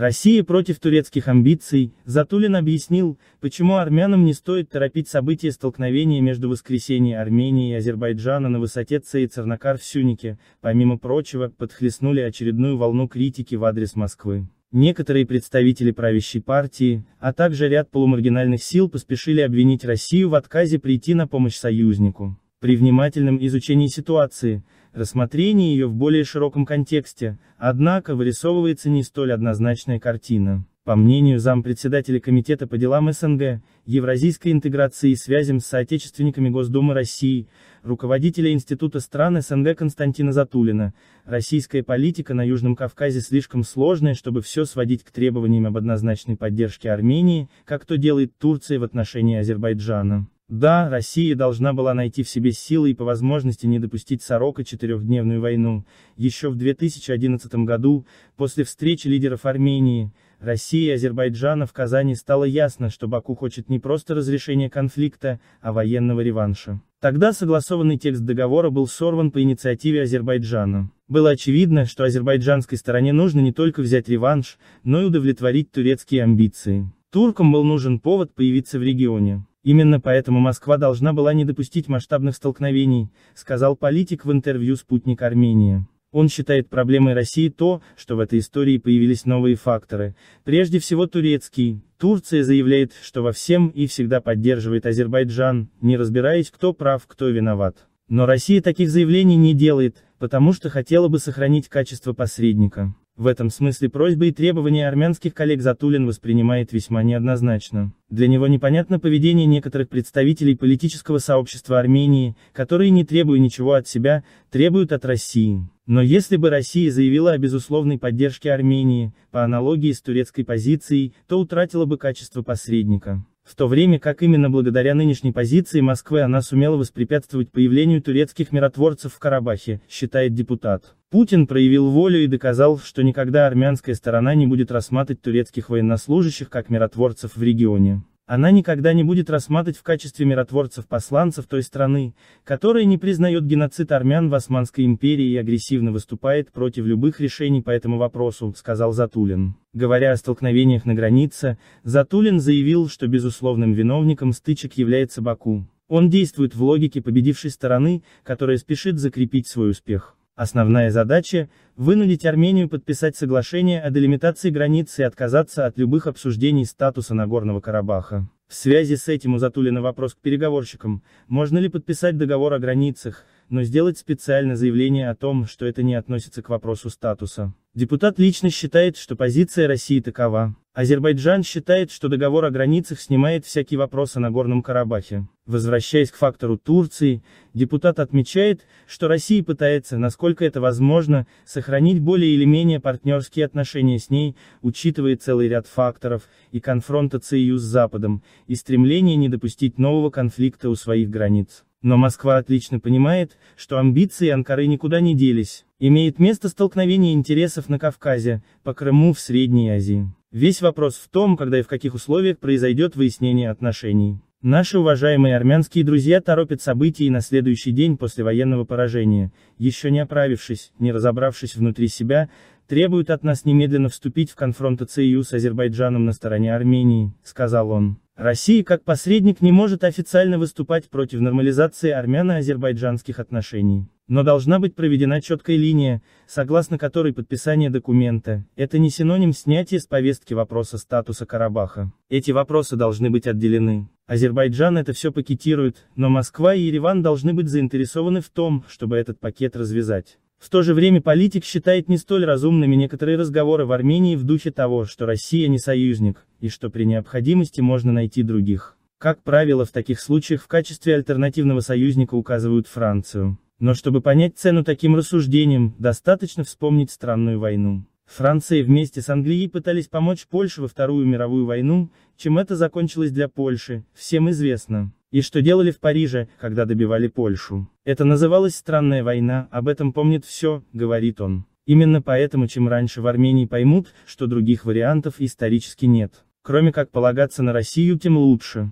Россия против турецких амбиций, Затулин объяснил, почему армянам не стоит торопить события столкновения между воскресенье Армении и Азербайджана на высоте Цей Цернокар в Сюнике, помимо прочего, подхлестнули очередную волну критики в адрес Москвы. Некоторые представители правящей партии, а также ряд полумаргинальных сил поспешили обвинить Россию в отказе прийти на помощь союзнику. При внимательном изучении ситуации, рассмотрении ее в более широком контексте, однако вырисовывается не столь однозначная картина. По мнению зампредседателя Комитета по делам СНГ, Евразийской интеграции и связям с соотечественниками Госдумы России, руководителя Института стран СНГ Константина Затулина, российская политика на Южном Кавказе слишком сложная, чтобы все сводить к требованиям об однозначной поддержке Армении, как то делает Турция в отношении Азербайджана. Да, Россия должна была найти в себе силы и по возможности не допустить Сорока четырехдневную войну. Еще в 2011 году, после встречи лидеров Армении, России и Азербайджана в Казани стало ясно, что Баку хочет не просто разрешения конфликта, а военного реванша. Тогда согласованный текст договора был сорван по инициативе Азербайджана. Было очевидно, что азербайджанской стороне нужно не только взять реванш, но и удовлетворить турецкие амбиции. Туркам был нужен повод появиться в регионе. Именно поэтому Москва должна была не допустить масштабных столкновений, сказал политик в интервью «Спутник Армения». Он считает проблемой России то, что в этой истории появились новые факторы, прежде всего турецкий. Турция заявляет, что во всем и всегда поддерживает Азербайджан, не разбираясь кто прав, кто виноват. Но Россия таких заявлений не делает, потому что хотела бы сохранить качество посредника. В этом смысле просьбы и требования армянских коллег Затулин воспринимает весьма неоднозначно. Для него непонятно поведение некоторых представителей политического сообщества Армении, которые не требуя ничего от себя, требуют от России. Но если бы Россия заявила о безусловной поддержке Армении, по аналогии с турецкой позицией, то утратила бы качество посредника в то время как именно благодаря нынешней позиции Москвы она сумела воспрепятствовать появлению турецких миротворцев в Карабахе, считает депутат. Путин проявил волю и доказал, что никогда армянская сторона не будет рассматривать турецких военнослужащих как миротворцев в регионе. Она никогда не будет рассматривать в качестве миротворцев-посланцев той страны, которая не признает геноцид армян в Османской империи и агрессивно выступает против любых решений по этому вопросу, сказал Затулин. Говоря о столкновениях на границе, Затулин заявил, что безусловным виновником стычек является Баку. Он действует в логике победившей стороны, которая спешит закрепить свой успех. Основная задача – вынудить Армению подписать соглашение о делимитации границы и отказаться от любых обсуждений статуса Нагорного Карабаха. В связи с этим у Затулина вопрос к переговорщикам, можно ли подписать договор о границах, но сделать специальное заявление о том, что это не относится к вопросу статуса. Депутат лично считает, что позиция России такова. Азербайджан считает, что договор о границах снимает всякие вопросы на Горном Карабахе. Возвращаясь к фактору Турции, депутат отмечает, что Россия пытается, насколько это возможно, сохранить более или менее партнерские отношения с ней, учитывая целый ряд факторов, и конфронтации ее с Западом, и стремление не допустить нового конфликта у своих границ. Но Москва отлично понимает, что амбиции Анкары никуда не делись. Имеет место столкновение интересов на Кавказе, по Крыму в Средней Азии. Весь вопрос в том, когда и в каких условиях произойдет выяснение отношений. Наши уважаемые армянские друзья торопят события и на следующий день после военного поражения, еще не оправившись, не разобравшись внутри себя, требуют от нас немедленно вступить в конфронтацию с Азербайджаном на стороне Армении, сказал он. Россия как посредник не может официально выступать против нормализации армяно-азербайджанских отношений. Но должна быть проведена четкая линия, согласно которой подписание документа – это не синоним снятия с повестки вопроса статуса Карабаха. Эти вопросы должны быть отделены. Азербайджан это все пакетирует, но Москва и Ереван должны быть заинтересованы в том, чтобы этот пакет развязать. В то же время политик считает не столь разумными некоторые разговоры в Армении в духе того, что Россия не союзник, и что при необходимости можно найти других. Как правило, в таких случаях в качестве альтернативного союзника указывают Францию. Но чтобы понять цену таким рассуждениям, достаточно вспомнить странную войну. Франция вместе с Англией пытались помочь Польше во Вторую мировую войну, чем это закончилось для Польши, всем известно. И что делали в Париже, когда добивали Польшу. Это называлось странная война, об этом помнит все, говорит он. Именно поэтому чем раньше в Армении поймут, что других вариантов исторически нет. Кроме как полагаться на Россию тем лучше.